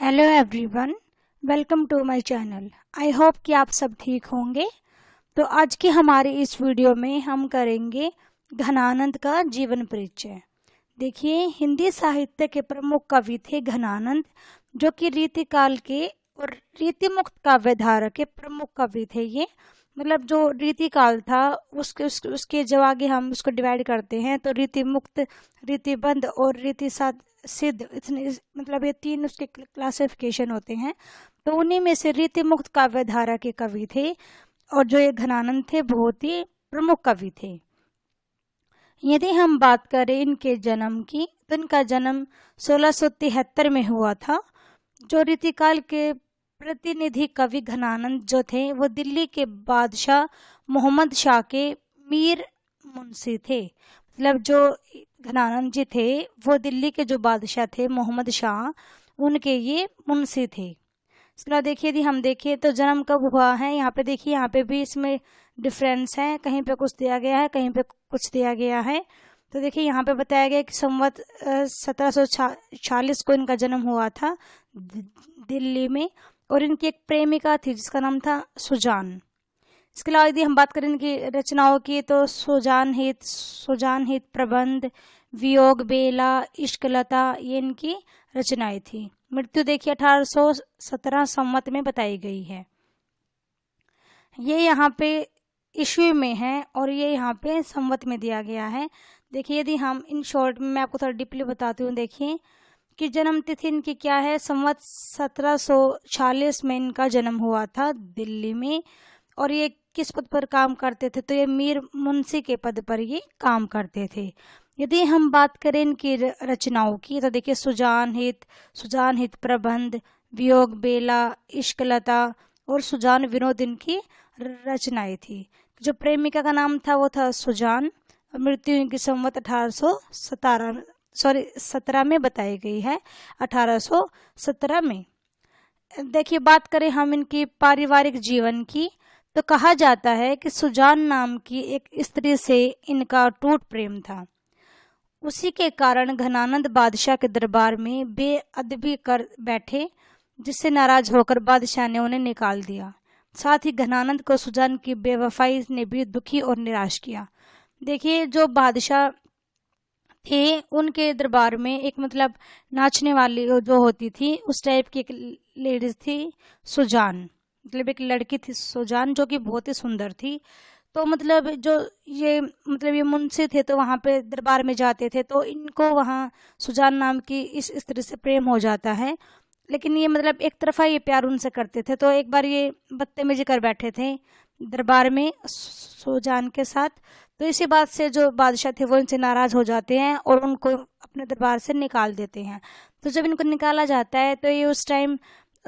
hello everyone welcome to my channel I hope कि आप सब ठीक होंगे तो आज की हमारे इस वीडियो में हम करेंगे घनानंद का जीवन परिचय देखिए हिंदी साहित्य के प्रमुख कवि थे घनानंद जो कि रीतिकाल के और रीतिमुक्त काव्य धारा के प्रमुख कवि थे ये मतलब जो रीतिकाल था उसके उसके जब आगे हम उसको डिवाइड करते हैं तो रीतिमुक्त रीतिबंध और रीति सिद्ध इतने मतलब ये तीन उसके क्लासिफिकेशन होते हैं तो उन्हीं में से रीति मुक्त काव्य धारा के कवि थे और जो ये घनानंद थे बहुत ही प्रमुख कवि थे यदि हम बात करें इनके जन्म की तो इनका जन्म सोलह में हुआ था जो रीतिकाल के प्रतिनिधि कवि घनानंद जो थे वो दिल्ली के बादशाह मोहम्मद शाह के मीर मुंशी थे मतलब जो घनानंद जी थे वो दिल्ली के जो बादशाह थे मोहम्मद शाह उनके ये मुंशी थे इसके बाद देखिए यदि हम देखिए तो जन्म कब हुआ है यहाँ पे देखिए यहाँ पे भी इसमें डिफरेंस है कहीं पे कुछ दिया गया है कहीं पे कुछ दिया गया है तो देखिए यहाँ पे बताया गया कि संवत सत्रह चालीस को इनका जन्म हुआ था दिल्ली में और इनकी एक प्रेमिका थी जिसका नाम था सुजान इसके अलावा यदि हम बात करें इनकी रचनाओं की तो सुजान हित सुजान हित प्रबंध वियोग बेला इश्कलता ये इनकी रचनाएं थी मृत्यु देखिए 1817 सम्मत में बताई गई है ये यहाँ पे इश्यू में है और ये यहाँ पे सम्मत में दिया गया है देखिए यदि हम इन शॉर्ट में मैं आपको थोड़ा डीपली बताती हूँ देखिए कि जन्म तिथि इनकी क्या है संवत 1746 में इनका जन्म हुआ था दिल्ली में और ये किस पद पर काम करते थे तो ये मीर मुंशी के पद पर ये काम करते थे यदि हम बात करें इनकी रचनाओं की तो देखिए सुजान हित सुजान हित प्रबंध वियोग बेला इश्कलता और सुजान विनोद इनकी रचनाएं थी जो प्रेमिका का नाम था वो था सुजान मृत्यु इनकी संवत अठारह सॉरी सत्रह में बताई गई है अठारह सत्रह में देखिए बात करें हम इनकी पारिवारिक जीवन की तो कहा जाता है कि सुजान नाम की एक स्त्री से इनका टूट प्रेम था उसी के कारण घनानंद बादशाह के दरबार में बेअदबी कर बैठे जिससे नाराज होकर बादशाह ने उन्हें निकाल दिया साथ ही घनानंद को सुजान की बेवफाई ने भी दुखी और निराश किया देखिए जो बादशाह थे उनके दरबार में एक मतलब नाचने वाली जो होती थी उस टाइप की एक लेडीज थी सुजान मतलब एक लड़की थी सुजान जो कि बहुत ही सुंदर थी तो मतलब जो ये मतलब ये मुंशी थे तो वहाँ पे दरबार में जाते थे तो इनको वहाँ सुजान नाम की इस स्त्री से प्रेम हो जाता है लेकिन ये मतलब एक तरफा ये प्यार उनसे करते थे तो एक बार ये बत्ते में कर बैठे थे दरबार में सुजान के साथ तो इसी बात से जो बादशाह थे वो इनसे नाराज हो जाते हैं और उनको अपने दरबार से निकाल देते हैं तो जब इनको निकाला जाता है तो ये उस टाइम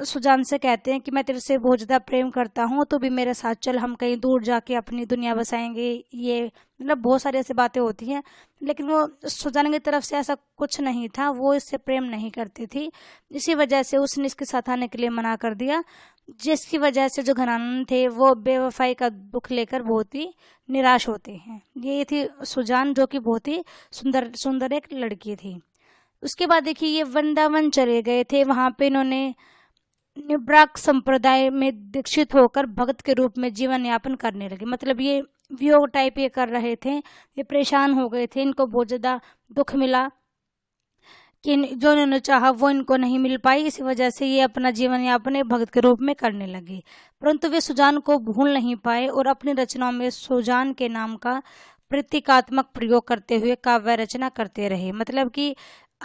सुजान से कहते हैं कि मैं तेरे से बहुत ज़्यादा प्रेम करता हूँ तो भी मेरे साथ चल हम कहीं दूर जाके अपनी दुनिया बसाएंगे ये मतलब बहुत सारी ऐसी बातें होती हैं लेकिन वो सुजान की तरफ से ऐसा कुछ नहीं था वो इससे प्रेम नहीं करती थी इसी वजह से उसने इसके साथ आने के लिए मना कर दिया जिसकी वजह से जो घनानंद थे वो बेवफाई का दुख लेकर बहुत ही निराश होते हैं ये थी सुजान जो कि बहुत ही सुंदर सुंदर एक लड़की थी उसके बाद देखिए ये वृंदावन चले गए थे वहां पे इन्होंने निब्राक संप्रदाय में दीक्षित होकर भक्त के रूप में जीवन यापन करने लगे मतलब ये वियोग टाइप ये कर रहे थे ये परेशान हो गए थे इनको बहुत ज़्यादा दुख मिला कि जो इन्होंने चाहा वो इनको नहीं मिल पाई इसी वजह से ये अपना जीवन यापन भक्त के रूप में करने लगे परंतु वे सुजान को भूल नहीं पाए और अपनी रचनाओं में सुजान के नाम का प्रतीकात्मक प्रयोग करते हुए काव्य रचना करते रहे मतलब कि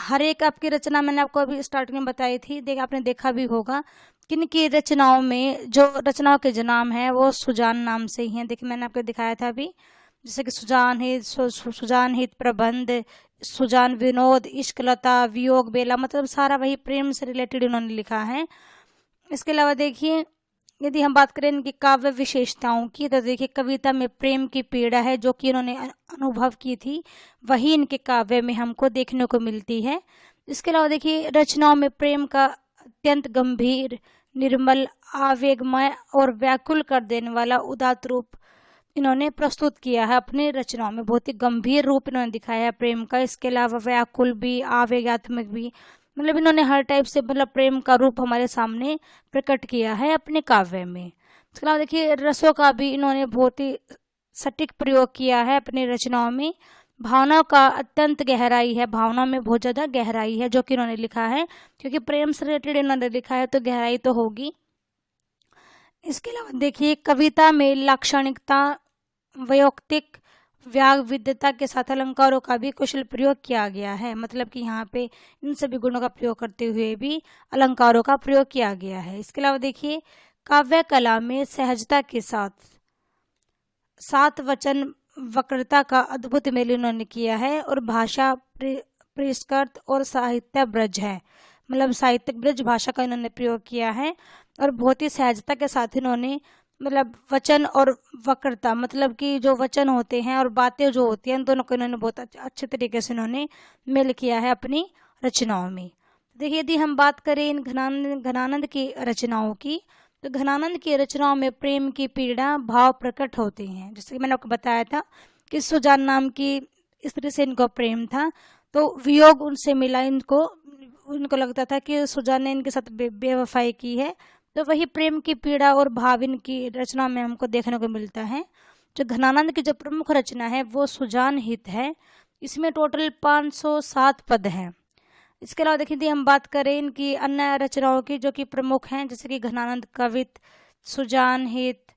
हर एक आपकी रचना मैंने आपको अभी स्टार्टिंग में बताई थी देख आपने देखा भी होगा किन की रचनाओं में जो रचनाओं के जो नाम है वो सुजान नाम से ही हैं देखिए मैंने आपको दिखाया था अभी जैसे कि सुजान हित सु, सुजान हित प्रबंध सुजान विनोद इश्कलता वियोग बेला मतलब सारा वही प्रेम से रिलेटेड उन्होंने लिखा है इसके अलावा देखिए यदि हम बात करें इनकी काव्य विशेषताओं की तो देखिए कविता में प्रेम की पीड़ा है जो कि इन्होंने अनुभव की थी वही इनके काव्य में हमको देखने को मिलती है इसके अलावा देखिए रचनाओं में प्रेम का अत्यंत गंभीर निर्मल आवेगमय और व्याकुल कर देने वाला उदात रूप इन्होंने प्रस्तुत किया है अपने रचनाओं में बहुत ही गंभीर रूप इन्होंने दिखाया है प्रेम का इसके अलावा व्याकुल भी आवेगात्मक भी मतलब इन्होंने हर टाइप से मतलब प्रेम का रूप हमारे सामने प्रकट किया है अपने काव्य में इसके अलावा देखिए रसों का भी इन्होंने बहुत ही सटीक प्रयोग किया है अपनी रचनाओं में भावनाओं का अत्यंत गहराई है भावनाओं में बहुत ज़्यादा गहराई है जो कि इन्होंने लिखा है क्योंकि प्रेम से रिलेटेड इन्होंने लिखा है तो गहराई तो होगी इसके अलावा देखिए कविता में लाक्षणिकता वयोक्तिक व्याग विद्यता के साथ अलंकारों का भी कुशल प्रयोग किया गया है मतलब कि यहाँ पे इन सभी गुणों का प्रयोग करते हुए भी अलंकारों का प्रयोग किया गया है इसके अलावा देखिए काव्य कला में सहजता के साथ सात वचन वक्रता का अद्भुत मेल उन्होंने किया है और भाषा परिष्कृत और साहित्य ब्रज है मतलब साहित्य ब्रज भाषा का इन्होंने प्रयोग किया है और बहुत ही सहजता के साथ इन्होंने मतलब वचन और वक्रता मतलब कि जो वचन होते हैं और बातें जो होती हैं दोनों को इन्होंने बहुत अच्छे तरीके से इन्होंने मिल किया है अपनी रचनाओं में देखिए यदि हम बात करें इन घनानंद घनानंद की रचनाओं की तो घनानंद की रचनाओं में प्रेम की पीड़ा भाव प्रकट होते हैं जैसे कि मैंने आपको बताया था कि सुजान नाम की स्त्री से इनको प्रेम था तो वियोग उनसे मिला इनको उनको लगता था कि सुजान ने इनके साथ बेवफाई की है तो वही प्रेम की पीड़ा और भाविन की रचना में हमको देखने को मिलता है जो घनानंद की जो प्रमुख रचना है वो सुजान हित है इसमें टोटल 507 पद हैं इसके अलावा देखिए यदि हम बात करें इनकी अन्य रचनाओं की जो कि प्रमुख हैं जैसे कि घनानंद कवित सुजान हित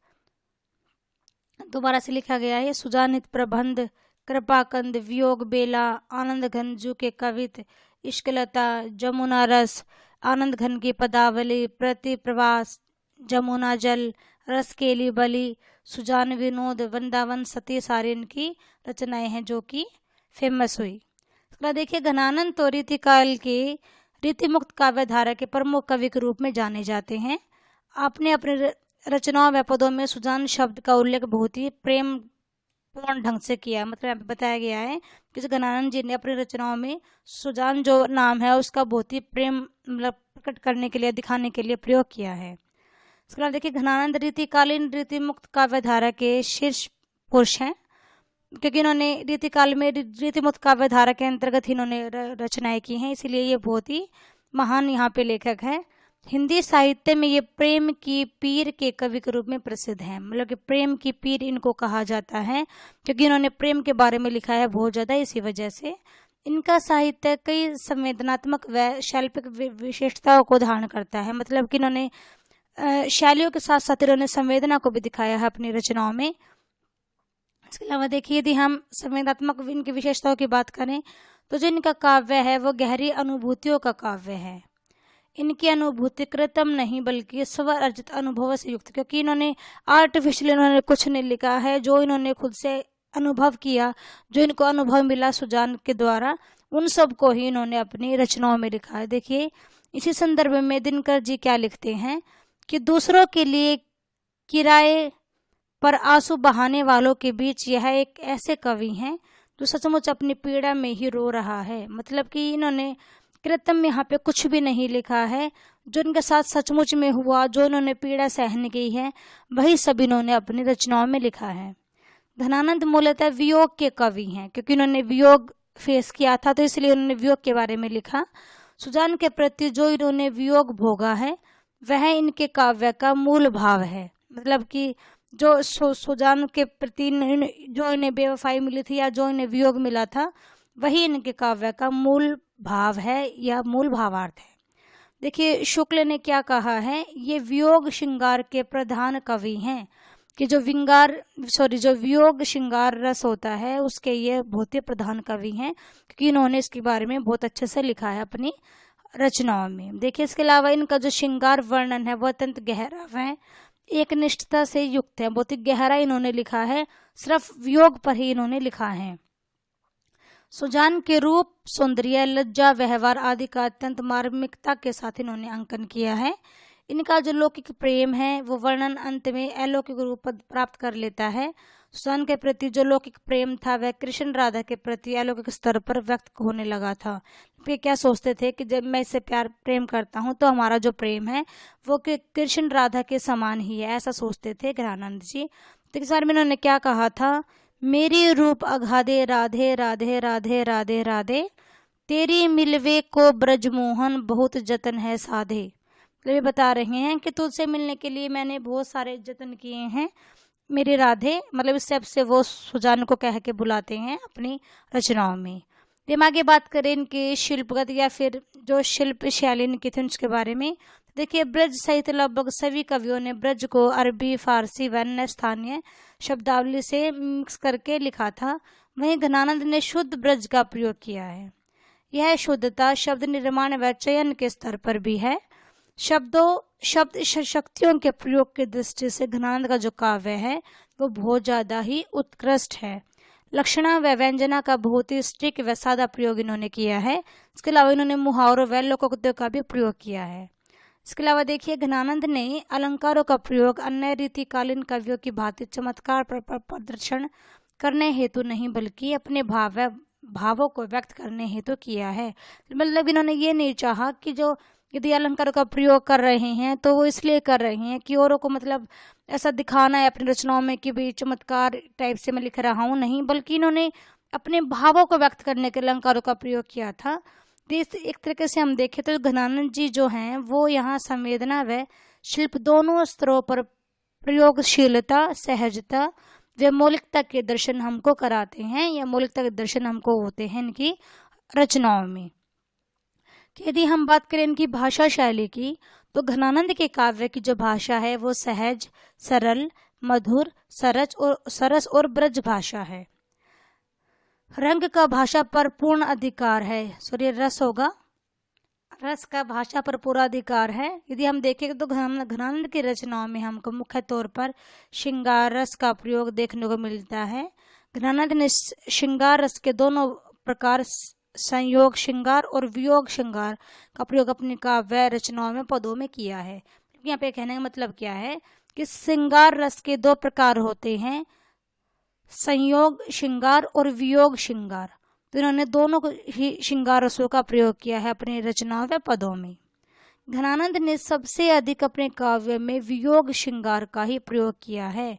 दोबारा से लिखा गया है सुजान हित प्रबंध कृपाकंद वियोग बेला आनंद घनजू के कवित इश्कलता जमुना रस आनंद घन की पदावली प्रति प्रवास जमुना जल रस केली बली सुजान विनोद वृंदावन सती सारे इनकी रचनाएं हैं जो कि फेमस हुई इसके देखिए घनानंद तो रीतिकाल के रीति मुक्त काव्य धारा के प्रमुख कवि के रूप में जाने जाते हैं आपने अपने रचनाओं व पदों में सुजान शब्द का उल्लेख बहुत ही प्रेम पूर्ण ढंग से किया है मतलब यहाँ पे बताया गया है कि गणानंद जी ने अपनी रचनाओं में सुजान जो नाम है उसका बहुत ही प्रेम मतलब प्रकट करने के लिए दिखाने के लिए प्रयोग किया है इसके अलावा देखिए घनानंद रीतिकालीन रीति मुक्त काव्यधारा के शीर्ष पुरुष हैं क्योंकि इन्होंने रीतिकाल में रीति मुक्त काव्यधारा के अंतर्गत इन्होंने रचनाएं की हैं इसीलिए ये बहुत ही महान यहाँ पे लेखक हैं हिंदी साहित्य में ये प्रेम की पीर के कवि के रूप में प्रसिद्ध हैं मतलब कि प्रेम की पीर इनको कहा जाता है क्योंकि इन्होंने प्रेम के बारे में लिखा है बहुत ज़्यादा इसी वजह से इनका साहित्य कई संवेदनात्मक व शैल्पिक विशेषताओं को धारण करता है मतलब कि इन्होंने शैलियों के साथ साथ इन्होंने संवेदना को भी दिखाया है अपनी रचनाओं में इसके अलावा देखिए यदि हम संवेदनात्मक इनकी विशेषताओं की बात करें तो जो इनका काव्य है वो गहरी अनुभूतियों का काव्य है इनकी अनुभूति कृतम नहीं बल्कि स्व अर्जित अनुभव से युक्त क्योंकि इन्होंने आर्टिफिशियल इन्होंने कुछ नहीं लिखा है जो इन्होंने खुद से अनुभव किया जो इनको अनुभव मिला सुजान के द्वारा उन सब को ही इन्होंने अपनी रचनाओं में लिखा है देखिए इसी संदर्भ में दिनकर जी क्या लिखते हैं कि दूसरों के लिए किराए पर आंसू बहाने वालों के बीच यह एक ऐसे कवि हैं जो सचमुच अपनी पीड़ा में ही रो रहा है मतलब कि इन्होंने कृतम यहाँ पे कुछ भी नहीं लिखा है जो इनके साथ सचमुच में हुआ जो इन्होंने पीड़ा सहन की है वही सब इन्होंने अपनी रचनाओं में लिखा है धनानंद मूलतः वियोग के कवि हैं क्योंकि इन्होंने वियोग फेस किया था तो इसलिए उन्होंने वियोग के बारे में लिखा सुजान के प्रति जो इन्होंने वियोग भोगा है वह इनके काव्य का मूल भाव है मतलब कि जो सु, सुजान के प्रति जो इन्हें बेवफाई मिली थी या जो इन्हें वियोग मिला था वही इनके काव्य का मूल भाव है या मूल भावार्थ है देखिए शुक्ल ने क्या कहा है ये वियोग श्रृंगार के प्रधान कवि हैं कि जो विंगार सॉरी जो वियोग श्रृंगार रस होता है उसके ये बहुत ही प्रधान कवि हैं क्योंकि इन्होंने इसके बारे में बहुत अच्छे से लिखा है अपनी रचनाओं में देखिए इसके अलावा इनका जो श्रृंगार वर्णन है वह अत्यंत गहरा है एक निष्ठता से युक्त है बहुत ही गहरा इन्होंने लिखा है सिर्फ वियोग पर ही इन्होंने लिखा है सुजान के रूप सौंदर्य लज्जा व्यवहार आदि का अत्यंत मार्मिकता के साथ इन्होंने अंकन किया है इनका जो लौकिक प्रेम है वो वर्णन अंत में अलौकिक रूप प्राप्त कर लेता है सुजान के प्रति जो लौकिक प्रेम था वह कृष्ण राधा के प्रति अलौकिक स्तर पर व्यक्त होने लगा था ये क्या सोचते थे कि जब मैं इससे प्यार प्रेम करता हूँ तो हमारा जो प्रेम है वो कृष्ण राधा के समान ही है ऐसा सोचते थे ग्रहानंद जी तो इस बार में इन्होंने क्या कहा था मेरी रूप अघाधे राधे राधे राधे राधे राधे तेरी मिलवे को ब्रजमोहन बहुत जतन है साधे मतलब ये बता रहे हैं कि तुझसे मिलने के लिए मैंने बहुत सारे जतन किए हैं मेरे राधे मतलब इस सब से वो सुजान को कह के बुलाते हैं अपनी रचनाओं में दिमागे बात करें इनके शिल्पगत या फिर जो शिल्प शैली थे उसके बारे में देखिए ब्रज सहित लगभग सभी कवियों ने ब्रज को अरबी फारसी व अन्य स्थानीय शब्दावली से मिक्स करके लिखा था वहीं घनानंद ने शुद्ध ब्रज का प्रयोग किया है यह शुद्धता शब्द निर्माण व चयन के स्तर पर भी है शब्दों शब्द शक्तियों के प्रयोग की दृष्टि से घनानंद का जो काव्य है वो बहुत ज्यादा ही उत्कृष्ट है लक्षणा व व्यंजना का बहुत ही स्ट्रिक व सादा प्रयोग इन्होंने किया है इसके अलावा इन्होंने मुहावरों व लोकोक्तियों का भी प्रयोग किया है इसके अलावा देखिए घनानंद ने अलंकारों का प्रयोग अन्य रीतिकालीन कवियों की भांति चमत्कार पर प्रदर्शन करने हेतु नहीं बल्कि अपने भाव भावों को व्यक्त करने हेतु किया है मतलब इन्होंने ये नहीं चाहा कि जो यदि अलंकारों का प्रयोग कर रहे हैं तो वो इसलिए कर रहे हैं कि औरों को मतलब ऐसा दिखाना है अपनी रचनाओं में कि भाई चमत्कार टाइप से मैं लिख रहा हूँ नहीं बल्कि इन्होंने अपने भावों को व्यक्त करने के अलंकारों का प्रयोग किया था एक तरीके से हम देखें तो घनानंद जी जो हैं वो यहाँ संवेदना व शिल्प दोनों स्तरों पर प्रयोगशीलता सहजता व मौलिकता के दर्शन हमको कराते हैं या मौलिकता के दर्शन हमको होते हैं इनकी रचनाओं में यदि हम बात करें इनकी भाषा शैली की तो घनानंद के काव्य की जो भाषा है वो सहज सरल मधुर सरस और सरस और ब्रज भाषा है रंग का भाषा पर पूर्ण अधिकार है सॉरी रस होगा रस का भाषा पर पूरा अधिकार है यदि हम देखें तो घनानंद की रचनाओं में हमको मुख्य तौर पर श्रृंगार रस का प्रयोग देखने को मिलता है घनानंद ने श्रृंगार रस के दोनों प्रकार संयोग श्रृंगार और वियोग श्रृंगार का प्रयोग अपनी काव्य रचनाओं में पदों में किया है यहाँ पे कहने का मतलब क्या है कि श्रृंगार रस के दो प्रकार होते हैं संयोग श्रृंगार और वियोग श्रृंगार तो इन्होंने दोनों ही श्रृंगार रसों का प्रयोग किया है अपनी रचनाओं व पदों में घनानंद ने सबसे अधिक अपने काव्य में वियोग श्रृंगार का ही प्रयोग किया है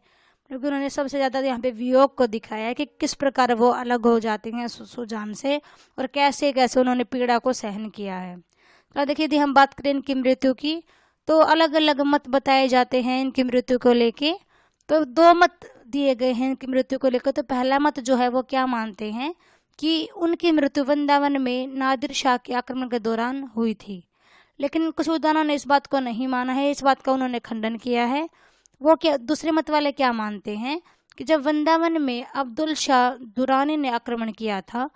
क्योंकि उन्होंने सबसे ज़्यादा यहाँ पे वियोग को दिखाया है कि किस प्रकार वो अलग हो जाते हैं सुजान से और कैसे कैसे उन्होंने पीड़ा को सहन किया है तो देखिए यदि हम बात करें इनकी मृत्यु की तो अलग अलग मत बताए जाते हैं इनकी मृत्यु को लेके तो दो मत दिए गए हैं इनकी मृत्यु को लेकर तो पहला मत जो है वो क्या मानते हैं कि उनकी मृत्यु वृंदावन में नादिर शाह के आक्रमण के दौरान हुई थी लेकिन कुछ उदाहरणों ने इस बात को नहीं माना है इस बात का उन्होंने खंडन किया है वो क्या दूसरे मत वाले क्या मानते हैं कि जब वृंदावन में अब्दुल शाह दुरानी ने आक्रमण किया था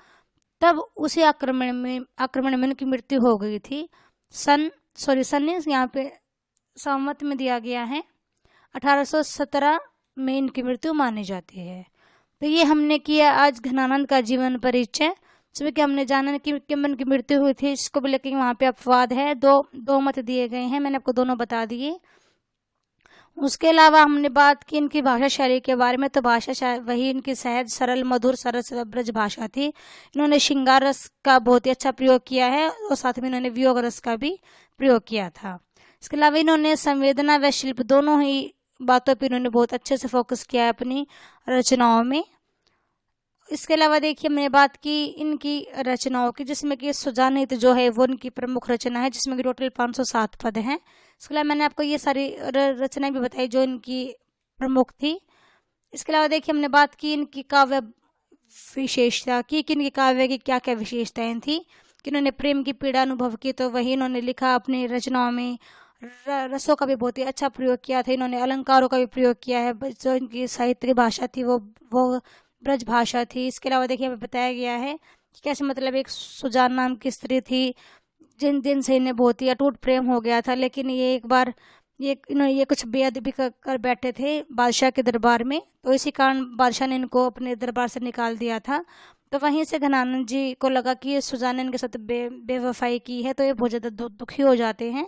तब उसी आक्रमण में आक्रमण में उनकी मृत्यु हो गई थी सन सॉरी सन यहाँ पे सहमत में दिया गया है 1817 में इनकी मृत्यु मानी जाती है तो ये हमने किया आज घनानंद का जीवन परिचय जिसमें कि हमने जाना कि किमन की मृत्यु हुई थी इसको भी लेकिन वहाँ पे अपवाद है दो दो मत दिए गए हैं मैंने आपको दोनों बता दिए उसके अलावा हमने बात की इनकी भाषा शैली के बारे में तो भाषा वही इनकी सहज सरल मधुर सरस ब्रज भाषा थी इन्होंने श्रृंगार रस का बहुत ही अच्छा प्रयोग किया है और साथ में इन्होंने वियोग रस का भी प्रयोग किया था इसके अलावा इन्होंने संवेदना व शिल्प दोनों ही बातों पर इन्होंने बहुत अच्छे से फोकस किया है अपनी रचनाओं में इसके अलावा देखिए मैंने बात की इनकी रचनाओं की जिसमें कि सुजानित जो है वो इनकी प्रमुख रचना है जिसमें कि टोटल पाँच सौ सात पद हैं इसके अलावा मैंने आपको ये सारी रचनाएं भी बताई जो इनकी प्रमुख थी इसके अलावा देखिए हमने बात की इनकी काव्य विशेषता की कि इनके काव्य की क्या क्या विशेषताएं थी कि इन्होंने प्रेम की पीड़ा अनुभव की तो वही इन्होंने लिखा अपनी रचनाओं में रसों का भी बहुत ही अच्छा प्रयोग किया था इन्होंने अलंकारों का भी प्रयोग किया है जो इनकी साहित्य भाषा थी वो वो ब्रज भाषा थी इसके अलावा देखिए हमें बताया गया है कि कैसे मतलब एक सुजान नाम की स्त्री थी जिन दिन से इन्हें बहुत ही अटूट प्रेम हो गया था लेकिन ये एक बार ये इन्होंने ये कुछ भी कर बैठे थे बादशाह के दरबार में तो इसी कारण बादशाह ने इनको अपने दरबार से निकाल दिया था तो वहीं से घनानंद जी को लगा कि ये सुजान ने इनके साथ बे बेवफाई की है तो ये बहुत ज़्यादा दुखी हो जाते हैं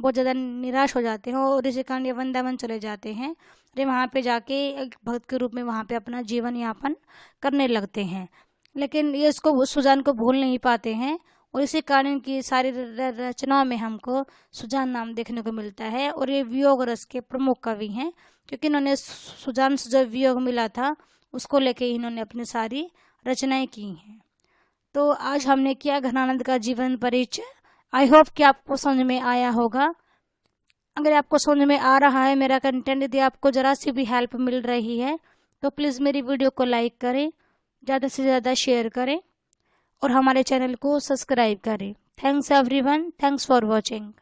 बहुत ज़्यादा निराश हो जाते हैं और इसी कारण ये वृंदावन चले जाते हैं अरे वहाँ पे जाके एक भक्त के रूप में वहाँ पे अपना जीवन यापन करने लगते हैं लेकिन ये इसको सुजान को भूल नहीं पाते हैं और इसी कारण इनकी सारी रचनाओं में हमको सुजान नाम देखने को मिलता है और ये वियोग रस के प्रमुख कवि हैं क्योंकि इन्होंने सुजान से जो वियोग मिला था उसको लेके इन्होंने अपनी सारी रचनाएं की हैं तो आज हमने किया घनानंद का जीवन परिचय आई होप कि आपको समझ में आया होगा अगर आपको समझ में आ रहा है मेरा कंटेंट यदि आपको ज़रा सी भी हेल्प मिल रही है तो प्लीज़ मेरी वीडियो को लाइक करें ज़्यादा से ज़्यादा शेयर करें और हमारे चैनल को सब्सक्राइब करें thanks everyone thanks for watching